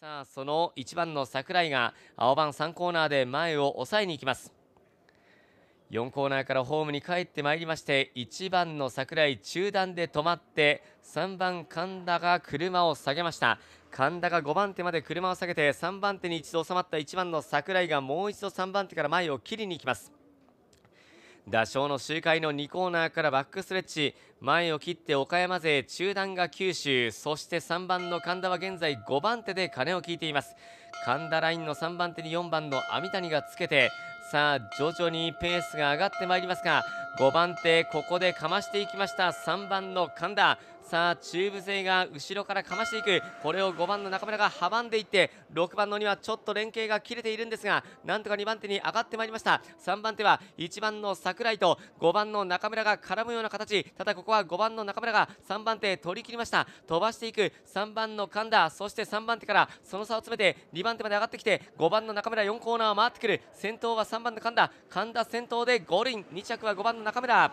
さあその1番の桜井が青番3コーナーで前を抑えに行きます4コーナーからホームに帰ってまいりまして1番の桜井中段で止まって3番神田が車を下げました神田が5番手まで車を下げて3番手に一度収まった1番の桜井がもう一度3番手から前を切りに行きます打賞の周回の2コーナーからバックストレッチ前を切って岡山勢中段が九州そして3番の神田は現在5番手で鐘を聞いています神田ラインの3番手に4番の網谷がつけてさあ徐々にペースが上がってまいりますが5番手ここでかましていきました3番の神田さあ中部勢が後ろからかましていくこれを5番の中村が阻んでいって6番のにはちょっと連携が切れているんですがなんとか2番手に上がってまいりました3番手は1番の櫻井と5番の中村が絡むような形ただここは5番の中村が3番手取り切りました飛ばしていく3番の神田そして3番手からその差を詰めて2番手まで上がってきて5番の中村4コーナーを回ってくる先頭は3番の神田神田先頭で5輪2着は5番のนะครับไม่ดาบ